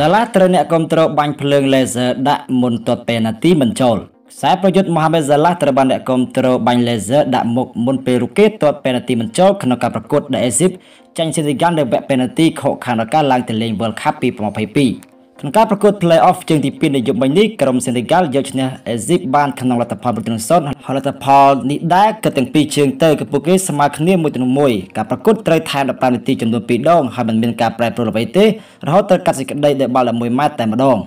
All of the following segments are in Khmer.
សាឡាត្រូវអ្នកគ្រប់គ្រងបាញ់ភ្លើង laser ដាក់មុនទាត់ពេលនាទីមិនចូលខ្សែប្រយុទ្ធមូហាម៉េតសាឡាត្រូវបានអ្នកគ្រប់គ្រងបាញ់ laser ដាក់មុខមុនពេលរុគេទាត់ពេលនាទីមិនចូលក្នុងការប្រកួតដែលអេស៊ីបចាញ់សេទីហ្គាន់នៅវគ្គពេលនាទីខកខានដល់ការឡើងទៅលេង World Cup 2022ក្នុងការប្រកួត Play-off ជើងទី2នៃយប់មិញនេះក្រុមសេនីហ្កាល់យកឈ្នះអេស៊ីបបានក្នុងលទ្ធផល0-0ហើយលទ្ធផលនេះដែរគឺទាំងពីរជើងទៅគឺពួកគេស្មើគ្នា1ទៅ1ការប្រកួតត្រូវថែម15នាទីចំនួន2ដងហើយមិនមានការប្រែប្រួលអ្វីទេរហូតត្រូវកាត់សេចក្តីដោយបាល់តែ1ម៉ែត្រតែម្ដង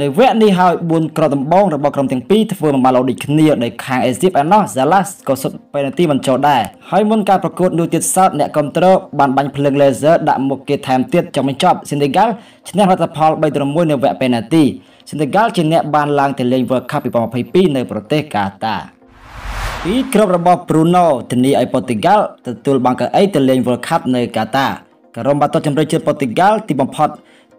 នៅវគ្គនេះហើយ4ក្រុមដំបងរបស់ក្រុមទាំងពីរធ្វើម្បាឡូដូចគ្នាដោយខាងអេស៊ីបឯណោះសាឡាសក៏សុទ្ធពេណាល់ទីមិនចូលដែរហើយមុនការប្រកួតនោះទៀតសោតអ្នកគ្រប់គ្រងបានបាញ់ភ្លើង laser ដាក់មុខគេថែមទៀតចុងបញ្ចប់សេនីហ្កាល់ឈ្នះលទ្ធផល3-1នៅវគ្គពេណាល់ទីសេនីហ្កាល់ជាអ្នកបានឡើងទៅលេង World Cup 2022នៅប្រទេសកាតាពីក្រុមរបស់ Bruno ធានាឲ្យប៉ូទុយហ្គាល់ទទួលបានកៅអីទៅលេង World Cup នៅកាតាក្រុមបាល់ទាត់ជម្រើសជាតិប៉ូទុយហ្គាល់ទីបំផុត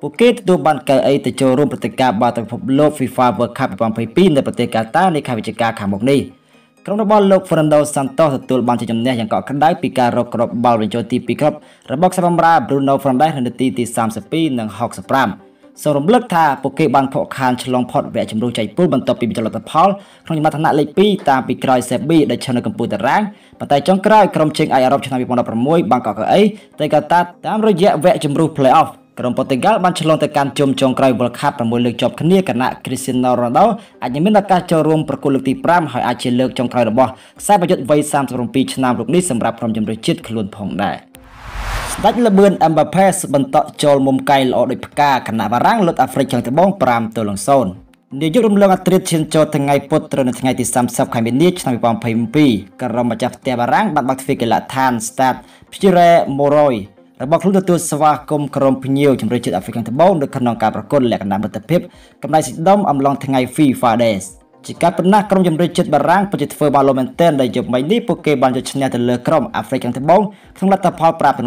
ពួកគេទទួលបានកៅអីទៅចូលរួមព្រឹត្តិការណ៍បាល់ទពិភពលោក FIFA World Cup 2022នៅប្រទេសកាតានៅខែវិច្ឆិកាខាងមុខនេះក្រុមរបស់លោក Fernando Santos ទទួលបានជ័យជំនះយ៉ាងកក់ក្ដៅពីការរកគ្រាប់បាល់បញ្ចូលទី2គ្រាប់របស់ខ្សែបម្រើ Bruno Fernandes នៅនាទីទី32និង65សូមរំលឹកថាពួកគេបានខកខានឆ្លងផុតវគ្គជម្រុះចៃពូលបន្ទាប់ពីបញ្ចលទ្ធផលក្នុងចំណាត់ថ្នាក់លេខ2តាមពីក្រោយ Serbia ដែលឈរនៅកំពូលតារាងប៉ុន្តែចុងក្រោយក្រុមជើងឯកអឺរ៉ុបឆ្នាំ2016បានកក់កៅអីទៅកាតាតាមរយៈវគ្គជម្រុះ Playoff ក្រុមប៉ូទុយហ្គាល់បានឆ្លងទៅកាន់ជុំចុងក្រោយ World Cup 6លើកជាប់គ្នាគណៈ Cristiano Ronaldo អាចនឹងមានឱកាសចូលរួមប្រគល់លើកទី5ហើយអាចជាលើកចុងក្រោយរបស់ខ្សែប្រយុទ្ធវ័យ37ឆ្នាំរូបនេះសម្រាប់ក្រុមជម្រើសជាតិខ្លួនផងដែរ។ស្ដេចលបឿនអឹមបាផេសបន្តចូលមុំកាយល្អដូចផ្កាគណៈបារាំងលុតអាហ្វ្រិកខាងត្បូង5ទល់នឹង0នាយករំលងអត្រិតឈានចូលថ្ងៃពុធត្រូវនៅថ្ងៃទី30ខែមីនាឆ្នាំ2022ក្រុមម្ចាស់ផ្ទះបារាំងបានបាក់ទ្វារកីឡដ្ឋាន Stade Pierre Moroy របស់ខ្លួនទទួលស្វាគមន៍ក្រុមភ្ញៀវជំរឿនជាតិអាហ្វ្រិកត្បូងនៅក្នុងការប្រកួតលក្ខណៈមិត្តភាពកម្ដៅសីដុំអំឡុងថ្ងៃ FIFA Days ជាការប៉ុណ្ណះក្រុមជំរឿនជាតិបារាំងពិតជាធ្វើបានលមែនទែនដែលយប់មិញនេះពួកគេបានយកឈ្នះទៅលើក្រុមអាហ្វ្រិកត្បូងក្នុងលទ្ធផល5-0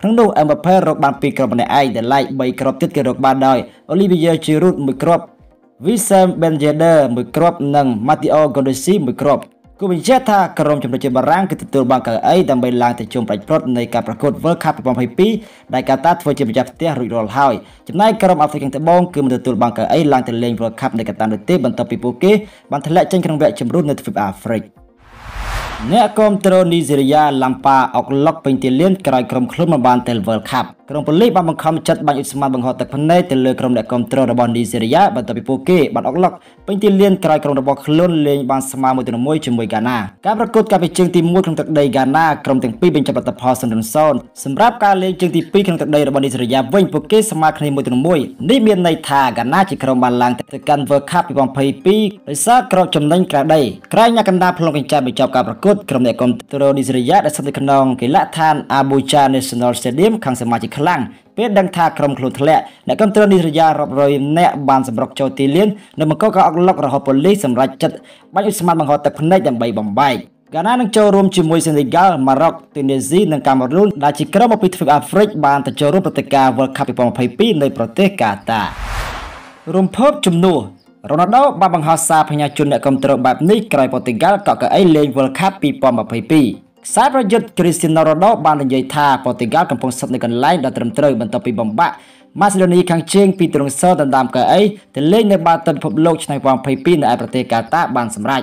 ក្នុងនោះ Mbappe រកបាន2គ្រាប់ម្នាក់ឯងដែលឡែក3គ្រាប់ទៀតគេរកបានដោយ Olivier Giroud 1គ្រាប់ Wissam Ben Yedder 1គ្រាប់និង Matteo Guendouzi 1គ្រាប់គូបញ្ជាក់ថាក្រុមចំណុចបារាំងគឺទទួលបានកៅអីដើម្បីឡើងទៅជុំប្រាច់ព្រុតនៃការប្រកួត World Cup 2022ដែលកាតាធ្វើជាម្ចាស់ផ្ទះរួចរាល់ហើយចំណែកក្រុមអាហ្វ្រិកខាងត្បូងគឺមិនទទួលបានកៅអីឡើងទៅលេង World Cup នៅកាតានោះទេបន្ទាប់ពីពួកគេបានធ្លាក់ចេញក្នុងវគ្គជម្រុះនៅទ្វីបអាហ្វ្រិក។អ្នកគ្រប់គ្រងនីហ្សេរីយ៉ាឡាំប៉ាអុកឡុកពេញទីលានក្រោយក្រុមខ្លួនមិនបានទៅ World Cup ក្រុមប៉ូលីសបានបង្ខំចិត្តបាញ់អ៊ុស្មានបង្ហោះទឹកភ្នែកទៅលើក្រុមអ្នកគ្រប់គ្រងរបស់នីហ្សេរីយ៉ាបន្ទាប់ពីពួកគេបានអុកឡុកពេញទីលានក្រោយក្រុមរបស់ខ្លួនលេងបានស្មើមួយទៅមួយជាមួយហ្គាណាការប្រកួតកាលពីជើងទី1ក្នុងទឹកដីហ្គាណាក្រុមទាំងពីរបញ្ចប់បាត់ផល0-0សម្រាប់ការលេងជើងទី2ក្នុងទឹកដីរបស់នីហ្សេរីយ៉ាវិញពួកគេស្មើគ្នាមួយទៅមួយនេះមានន័យថាហ្គាណាជាក្រុមបានឡើងទៅកាន់ World Cup 2022ដោយសារក្របចំណេញក្រៅដីក្រែងអ្នកកណ្ដាលផ្លុំកញ្ចែបញ្ចប់ការប្រកួតតក្រុមអ្នកគ្រប់គ្រងនីសេរីយ៉ាដែលស្ថិតនៅក្នុងកីឡដ្ឋាន Abuja National Stadium ខាងសមាជិកខ្លាំងពេលដឹងថាក្រុមខ្លួនធ្លាក់អ្នកគ្រប់គ្រងនីសេរីយ៉ារាប់រយនាក់បានសម្រុកចូលទីលាននៅមកកក៏អុកលុករហូតប៉ូលីសសម្រេចចិត្តបាញ់ឧស្ម័នបង្ហោះទឹកភ្នែកដើម្បីបំបែកកាលណានឹងចូលរួមជាមួយសេនីហ្កាល់ម៉ារ៉ុកទូនីស៊ីនិងកាមេរូនដែលជាក្រុមមកពីទ្វីបអាហ្វ្រិកបានទៅចូលរួមព្រឹត្តិការណ៍ World Cup 2022នៅប្រទេសកាតារំភើបជំនួសរ៉ូណាល់ដូបានបង្ហោះសារភញ្ញាជនអ្នកគ្រប់គ្រងបែបនេះក្រោយប៉ូទុយហ្គាល់កក់កៅអីលេង World Cup 2022ខ្សែប្រយុទ្ធ Cristiano Ronaldo បាននិយាយថាប៉ូទុយហ្គាល់កំពុងស្ថិតនៅកន្លែងដ៏ត្រឹមត្រូវបន្ទាប់ពីបំបាក់ម៉ាសេឡូនីខាងជើងពីទ្រង់សរដណ្ដើមកៅអីទៅលេងនៅបាល់ទិដ្ឋពិភពលោកឆ្នាំ2022នៅឯប្រទេសកាតាបានសម្រេច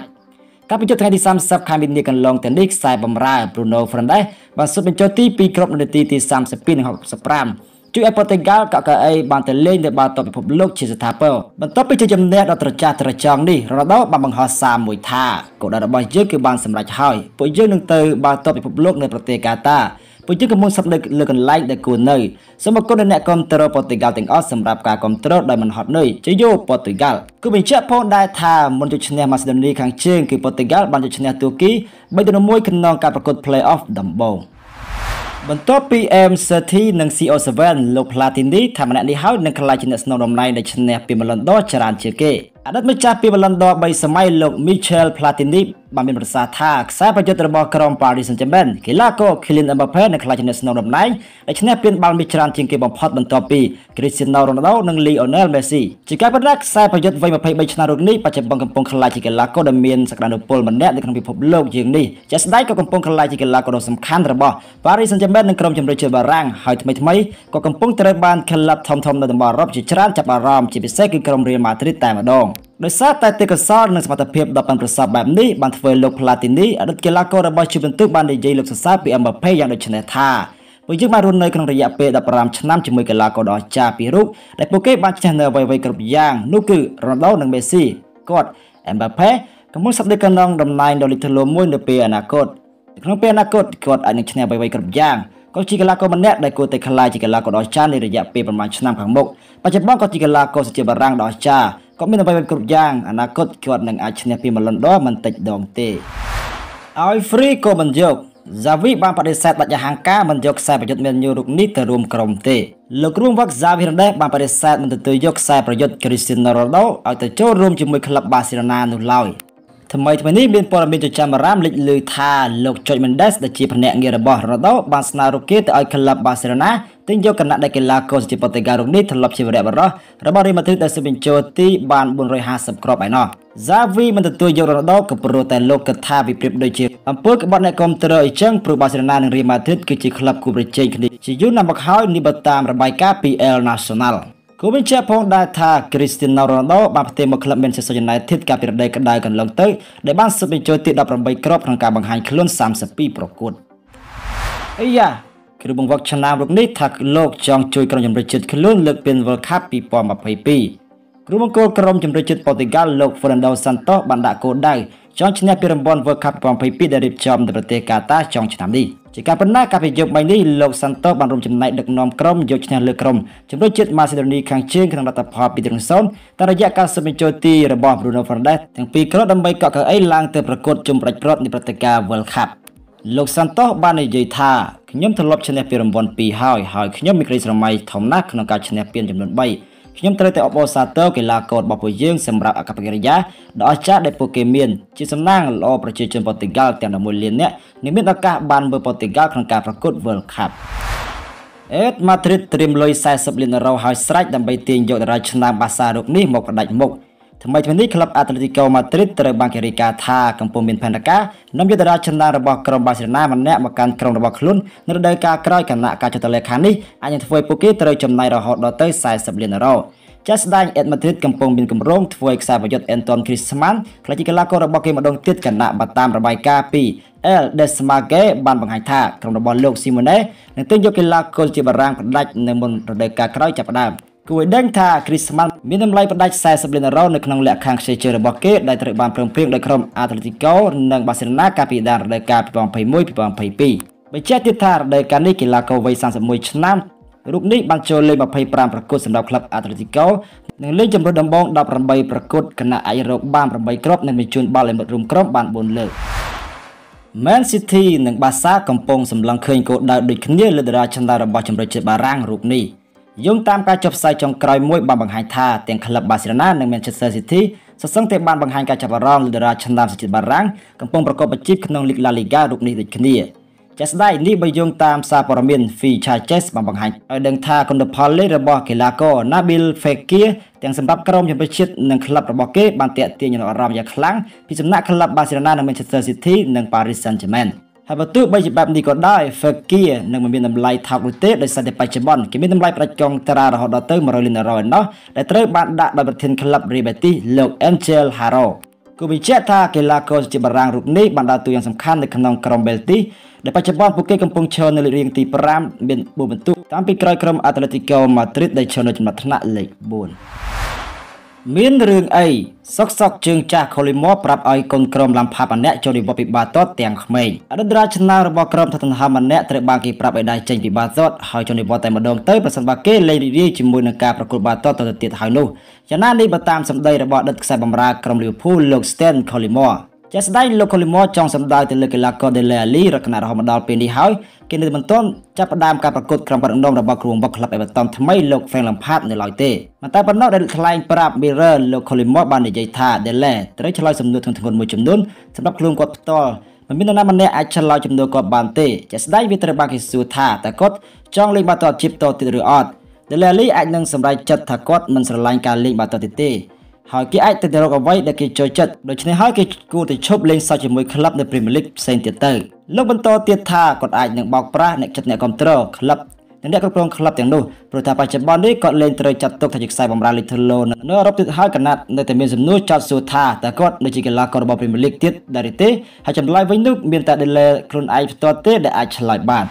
ការប្រយុទ្ធថ្ងៃទី30ខែមីនាកន្លងទៅនេះខ្សែបម្រើ Bruno Fernandes បានសុទ្ធបញ្ចុះទី2គ្រាប់នៅនាទីទី32និង65ជួយឲ្យប៉ូទុយហ្គាល់កក់កៅអីបានទៅលេងនៅបាល់ទាត់ពិភពលោកជាស្ថាពរបន្ទាប់ពីជ័យជំនះដ៏ត្រចះត្រចង់នេះរ៉ូណាល់ដូបានបង្ហោះសារមួយថាគោលដៅរបស់យើងគឺបានសម្រេចហើយពួកយើងនឹងទៅ បាល់ទាត់ពិភពលោកនៅប្រទេសកាតាពួកយើងកំពុងសັບលើលើកន្លែងដែលគួរនៅសូមអគុណដល់អ្នកគ្រប់គ្រងប៉ូទុយហ្គាល់ទាំងអស់សម្រាប់ការគ្រប់គ្រងដោយមិនហត់នឿយជយោប៉ូទុយហ្គាល់គឺបញ្ជាក់ផងដែរថាមុនជឈ្នះម៉ាស៊ីដូនីខាងជើងគឺប៉ូទុយហ្គាល់បានជឈ្នះទួរគី3-1ក្នុងការប្រកួត Play-off ដំបូង។បន្ទាប់ពី MCT និង CO7 លោក Platini ថាម្នាក់នេះហើយនឹងក្លាយជាអ្នកស្នងតំណែងដែលឈ្នះពានរង្វាន់ដងច្រើនជាងគេអតីតម្ចាស់ពីបលន់ដ3សម័យលោក Michel Platini បានមានប្រសាសន៍ថាខ្សែប្រយុទ្ធរបស់ក្រុម Paris Saint-Germain កីឡាករ Kylian Mbappe នឹងក្លាយជាអ្នកស្នងតំណែងដែលឈ្នះពានបាល់មីច្រើនជាងគេបំផុតបន្ទាប់ពី Cristiano Ronaldo និង Lionel Messi ជាការពិតណាស់ខ្សែប្រយុទ្ធវ័យ23ឆ្នាំរូបនេះបច្ចុប្បន្នកំពុងក្លាយជាកីឡាករដែលមានសក្តានុពលម្នាក់នៅក្នុងពិភពលោកជាងនេះជាក់ស្ដែងក៏កំពុងក្លាយជាកីឡាករដ៏សំខាន់របស់ Paris Saint-Germain និងក្រុមជម្រើសជាតិបារាំងហើយថ្មីថ្មីក៏កំពុងត្រូវបានក្លឹបធំៗនៅតំបន់អឺរ៉ុបជាច្រើនចាប់អារម្មណ៍ជាពិសេសគឺក្រុម Real Madrid តែម្ដងដោយសារតែទេពកោសល្យនិងសមត្ថភាពដ៏ប៉ិនប្រសប់បែបនេះបានធ្វើលោកផ្លាទីនីអតីតកីឡាកររបស់ជួបបន្ទុកបាននិយាយលើកសរសើរពីអឹមបាប៉េយ៉ាងដូចនេះថាពួកយើងបានរស់នៅក្នុងរយៈពេល15ឆ្នាំជាមួយកីឡាករដ៏ចាស់ពីររូបដែលពួកគេបានឈ្នះនៅអ្វីៗគ្រប់យ៉ាងនោះគឺរ៉ូណាល់ដូនិងមេស៊ីគាត់អឹមបាប៉េកំពុងសັບដឹកកណ្ដងតំណែងដ៏លេចធ្លោមួយនៅពេលអនាគតក្នុងពេលអនាគតគាត់អាចនឹងឈ្នះអ្វីៗគ្រប់យ៉ាងគាត់ជាកីឡាករម្នាក់ដែលគួរតែក្លាយជាកីឡាករដ៏ចាស់នៃរយៈពេលប្រមាណឆ្នាំខាងមុខបច្ចុប្បន្នគាត់ជាកីឡាករសជាបារាំងដ៏ចាស់គាត់មានអ្វីៗគ្រប់យ៉ាងអនាគតគាត់នឹងអាចឈ្នះពានមួយលុនដុល្លារមិនតិចដងទេឲ្យ free ក៏មិនយកហ្សាវីបានបដិសេធបាច់យ៉ាងហង្ការមិនយកខ្សែប្រយុទ្ធមានយូរូបនេះទៅរួមក្រុមទេលោកគ្រូវឹកហ្សាវីរ៉ាដេសបានបដិសេធមិនទទួលយកខ្សែប្រយុទ្ធគ្រីស្ទីណូរ៉ូដូឲ្យទៅចូលរួមជាមួយក្លឹបបាសេឡូណានោះឡើយថ្មីថ្មីនេះមានព័ត៌មានចិញ្ចាំអារម្មណ៍លេចឮថាលោកចុចមិនដេសដែលជាភ្នាក់ងាររបស់រ៉ូដូ បានស្នើរូបគេទៅឲ្យក្លឹបបាសេឡូណាទិញយកគណៈដែលកីឡាករជាប្រតិការរូបនេះធ្លាប់ជាវរៈបរោះរបស់រៀលម៉ាឌ្រីដដែលសិបញ្ចូលទីបាន450គ្រាប់ឯណោះហ្សាវីមិនទទួលយករ៉ូណាល់ដូក៏ព្រោះតែលោកគិតថាវាប្រៀបដូចជាអំពើក្បត់អ្នកគ្រប់គ្រងអញ្ចឹងព្រោះបាសេឡូណានិងរៀលម៉ាឌ្រីដគឺជាក្លឹបគូប្រជែងគ្នាជាយូរណាស់មកហើយនេះបើតាមរបាយការណ៍ពី El Nacional គូបញ្ជាផងដែរថាគ្រីស្ទីណូរ៉ូណាល់ដូបានផ្ទេរមកក្លឹប Manchester United កាលពីរដូវក្តៅកន្លងទៅដែលបានសិបបញ្ចូលទី18គ្រាប់ក្នុងការបង្ហាញខ្លួន32ប្រកួតអាយ៉ាគ្រូបង្វឹកឆ្នើមរូបនេះថាលោកចង់ជួយក្រុមចម្រិតជាតិខ្លួនលើកពាន World Cup 2022គ្រូបង្គោលក្រុមចម្រិតជាតិប៉ូទុយហ្គាល់លោក Fernando Santos បានដាក់គោលដៅចង់ឈ្នះពានរង្វាន់ World Cup 2022ដែលរៀបចំនៅប្រទេសកាតាចុងឆ្នាំនេះជាការប៉ុណ្ណាកាលពីយប់មិញនេះលោក Santos បានរួមចំណែកដឹកនាំក្រុមយកឈ្នះលើក្រុមជំនួយជាតិម៉ាសេដនីខាងជើងក្នុងលទ្ធផល2-0តាមរយៈការសម្បញ្ចូលទីរបស់ Bruno Fernandes ទាំងពីរគ្រាប់ដើម្បីកក់កៅអីឡើងទៅប្រកួតជុំប្រាច់ប្រត់នៃព្រឹត្តិការណ៍ World Cup លោកសន្តោសបាននិយាយថាខ្ញុំធ្លាប់ឈ្នះពានរង្វាន់2ហើយហើយខ្ញុំមានក្រីស្រមៃធំណាស់ក្នុងការឈ្នះពានចំនួន3ខ្ញុំត្រូវតែអបអរសាទរកីឡាកររបស់ពួកយើងសម្រាប់អកប្បកិរិយាដ៏អស្ចារ្យដែលពួកគេមានជាសំណាងល្អប្រជាជនប៉ូទុយហ្គាល់ទាំង11លាននាក់នឹងមានឱកាសបានមើលប៉ូទុយហ្គាល់ក្នុងការប្រកួត World Cup អេតម៉ាឌ្រីតត្រៀមលុយ40លានអឺរ៉ូឲ្យស្រេចដើម្បីទាញយកតារាឆ្នាំបាសារូបនេះមកផ្ដាច់មុខថ្មីថ្មីនេះក្លឹបអាត្លេទីកូម៉ាឌ្រីតត្រូវបានគេរាយការណ៍ថាកំពុងមានផែនការនាំយុទ្ធរាជឆ្នាំរបស់ក្រុមបាសេឡូណាម្នាក់មកកាន់ក្រុមរបស់ខ្លួននៅរដូវកាលក្រោយគណៈការចុះទលេខានេះអាចនឹងធ្វើឲ្យពួកគេត្រូវចំណាយរហូតដល់ទៅ40លានអឺរ៉ូជាក់ស្ដែងអេតម៉ាឌ្រីតកំពុងមានគម្រោងធ្វើឲ្យខ្សែប្រយុទ្ធអេនតុនគ្រីស្ម៉ាន់ខ្លះជាកីឡាកររបស់គេម្ដងទៀតគណៈបតាមរបាយការណ៍ពី El Desmarque បានបង្ហាញថាក្រុមរបស់លោក Simone នឹងទិញយកកីឡាករជាបារាំងផ្ដាច់នៅមុនរដូវកាលក្រោយចាប់ផ្ដើមគួរឲ្យដឹងថាគ្រីស្មាល់មានតម្លៃផ្ដាច់40លានអឺរ៉ូនៅក្នុងលក្ខខណ្ឌខ្ចីជើរបស់គេដែលត្រូវបានព្រមព្រៀងដោយក្រុមអាត្លេទីកូ និងបាសេឡូណាកាលពីដើមរដូវកាល2021 2022បញ្ជាក់ទៀតថារដូវកាលនេះកីឡាករវ័យ31ឆ្នាំរូបនេះបានចូលលេង25ប្រកួតសម្រាប់ក្លឹបអាត្លេទីកូ និងលេងជម្រើសដំបូង18ប្រកួតគណៈអាចរកបាន8គ្រាប់និងមានជួនបាល់ឲ្យមិត្តរួមក្រុមបាន4លើក Man City និង Barca កំពុងសម្លឹងឃើញគោលដៅដូចគ្នាលើតារាចន្ទរបស់ជម្រើសជាតិបារាំងរូបនេះយោងតាមការចុះផ្សាយចុងក្រោយមួយបានបង្ហាញថាទាំងក្លឹបបាសេឡូណានិង Manchester City សរសឹងតែបានបង្ហាញការចាប់អារម្មណ៍លើតារាឆ្នាំសេចក្ដីបារាំងកំពុងប្រកបអាជីពក្នុងលីក La Liga រូបនេះដូចគ្នាជាស្ដែងនេះបើយោងតាមសារព័ត៌មាន Fichajes បានបង្ហាញឲ្យដឹងថាគុណផលលេខរបស់កីឡាករ Nabil Fekir ទាំងសម្រាប់ក្រុមជំនឿជាតិនិងក្លឹបរបស់គេបានទាក់ទាញអារម្មណ៍យ៉ាងខ្លាំងពីសំណាក់ក្លឹប Barcelona និង Manchester City និង Paris Saint-Germain ហើយបើទោះបីជាបែបនេះក៏ដោយ Fakir នឹងមិនមានតម្លៃថោកនោះទេដោយសារតែបច្ចុប្បន្នគេមានតម្លៃប្រាច់កងត្រារហូតដល់ទៅ100លានដុល្លារឯណោះដែលត្រូវបានដាក់ដោយប្រធានក្លឹប Real Betis លោក Angel Haro គូបញ្ជាក់ថាកីឡាករជាបារាំងរូបនេះបានដើរតួយ៉ាងសំខាន់នៅក្នុងក្រុម Real Betis ដែលបច្ចុប្បន្នពួកគេកំពុងឈរនៅលេខរៀងទី5មាន4ពិន្ទុតាមពីក្រោយក្រុម Atletico Madrid ដែលឈរនៅចំណាត់ថ្នាក់លេខ4មានរឿងអីសុកសុកជើងចាស់ខូលីម៉ូប្រាប់ឲ្យកូនក្រុមឡាំផាប់ម្នាក់ចូលនិវត្តន៍ពីបាតតទាំងក្មេងអតីតរាជនារបស់ក្រុមថាតនហាម្នាក់ត្រូវបានគេប្រាប់ឲ្យដាច់ចេញពីបាតតហើយចូលនិវត្តន៍តែម្ដងទៅប្រសិនបើគេលេងរីរាយជាមួយនឹងការប្រកួតបាតតទៅទៀតហើយនោះយ៉ាងណានេះបើតាមសម្ដីរបស់អតីតខ្សែបម្រើក្រុមលីវភូលលោក Stan Collymore ជាស្ដែងលោកកូលីម៉ូចង់សម្ដៅទៅលើកីឡាករដេឡេអាលីរកណារហូតដល់ពេលនេះហើយគេនៅមិនទាន់ចាប់ផ្ដើមការប្រកួតក្រុមប្រឹងដំរបស់គ្រូបង្វឹកក្លឹបអេវ៉ាតុនថ្មីលោក Frank Lampard នៅឡើយទេមិនតែប៉ុណ្ណោះដែលថ្លែងប្រាប់ Mirror លោកកូលីម៉ូបាននិយាយថាដេឡេត្រូវឆ្លើយសំណួរធ្ងន់ធ្ងរមួយចំនួនសម្រាប់ខ្លួនគាត់ផ្ទាល់មិនមាននរណាម្នាក់អាចឆ្លើយចំនួនគាត់បានទេជាស្ដែងវាត្រូវបានគេសួរថាតើគាត់ចង់លេងបាល់ទាត់ជីបតទៀតឬអត់ដេឡេអាលីអាចនឹងសម្រេចចិត្តថាគាត់មិនស្រឡាញ់ការលេងបាល់ទាត់ទៀតទេហើយគេអាចទៅរកអ្វីដែលគេចូលចិត្តដូច្នេះហើយគេគួរតែឈប់លេងសើចជាមួយក្លឹបនៅ Premier League ផ្សេងទៀតទៅលោកបន្តទៀតថាគាត់អាចនឹងបោកប្រាស់អ្នកចិត្តអ្នកគ្រប់គ្រងក្លឹបនិងអ្នកគ្រប់គ្រងក្លឹបទាំងនោះព្រោះថាបច្ចុប្បន្ននេះគាត់លែងត្រូវចាត់ទុកថាជាខ្សែបម្រើលីកធូឡូនៅអឺរ៉ុបទៀតហើយកណាត់នៅតែមានសំណួរចោទសួរថាតើគាត់នៅជាកីឡាកររបស់ Premier League ទៀតដែរទេហើយចម្លើយវិញនោះមានតែ Dele ខ្លួនឯងផ្ទាល់ទេដែលអាចឆ្លើយបាន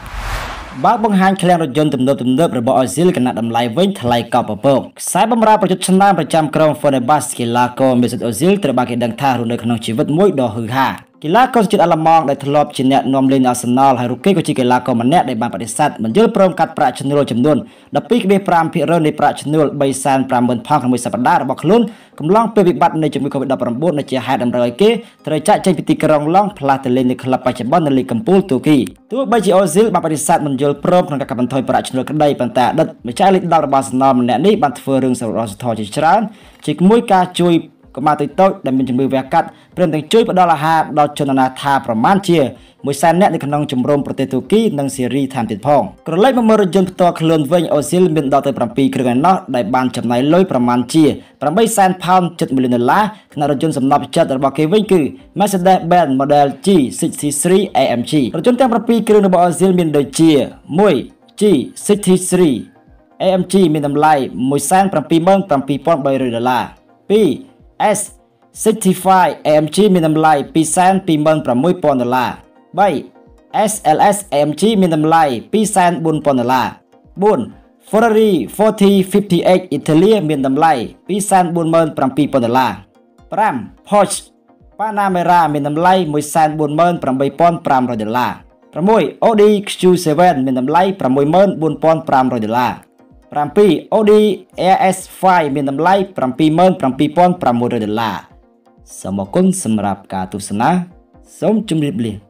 បើបង្ហាញឃ្លាំងរថយន្តទំនើបទំនើបរបស់អ៊ុយស៊ីលកណាត់តម្លៃវិញថ្លៃកប់ពពកខ្សែបម្រើប្រយុទ្ធឆ្នាំប្រចាំក្រុង Fenerbahce កីឡាករមេសិតអ៊ុយស៊ីលត្រូវបានគេដឹងថារស់នៅក្នុងជីវិតមួយដ៏ហឺហាកីឡាករជាតិអាល្លឺម៉ង់ដែលធ្លាប់ជាអ្នកនាំលេងអាសនលហើយរូបគេក៏ជាកីឡាករម្នាក់ដែលបានបដិសេធមិនយល់ព្រមកាត់ប្រាក់ឈ្នួលចំនួន12.5%នៃប្រាក់ឈ្នួល350,000ផោនក្នុងមួយសប្តាហ៍របស់ខ្លួនកំឡុងពេលវិបត្តិនៃជំងឺ Covid-19 ដែលជាហេតុតម្រូវឲ្យគេត្រូវចាក់ចេញពីទីក្រុងឡង់ផ្លាស់ទៅលេងនៅក្លឹបបច្ចុប្បន្ននៅលីកកំពូលទូគីទោះបីជាអូស៊ីលបានបដិសេធមិនយល់ព្រមក្នុងការកាត់បន្ថយប្រាក់ឈ្នួលក្តីប៉ុន្តែអតីតម្ចាស់លេខ10របស់អាសនលម្នាក់នេះបានធ្វើរឿងសរុបសធជាច្រើនជាមួយការជួយកុមារតូចតូចដែលមានជំងឺវះកាត់ព្រមទាំងជួយផ្តល់អាហារដល់ជនអនាថាប្រមាណជា100,000នាក់នៅក្នុងជំរំប្រទេសទូគីនិងសេរីថែមទៀតផងក្រឡេកមកមើលរថយន្តផ្ទាល់ខ្លួនវិញអូស៊ីលមានដល់ទៅ7គ្រឿងឯណោះដែលបានចំណាយលុយប្រមាណជា800,000ផោនជិត1លានដុល្លារខណៈរថយន្តសំណប់ចិត្តរបស់គេវិញគឺ Mercedes-Benz Model G 6C3 AMG រថយន្តទាំង7គ្រឿងរបស់អូស៊ីលមានដូចជា1 G 6C3 AMG មានតម្លៃ1,77,300ដុល្លារ2 S65 AMG មានតម្លៃ226,000ដុល្លារ 3. SLS AMG មានតម្លៃ240,000ដុល្លារ 4. Ferrari 4050H Italia មានតម្លៃ247,000ដុល្លារ 5. Porsche Panamera មានតម្លៃ148,500ដុល្លារ 6. Audi Q7 មានតម្លៃ64,500ដុល្លារ7 Audi RS5 មានតម្លៃ77,600ដុល្លារសូមអរគុណសម្រាប់ការទស្សនាសូមជម្រាបលា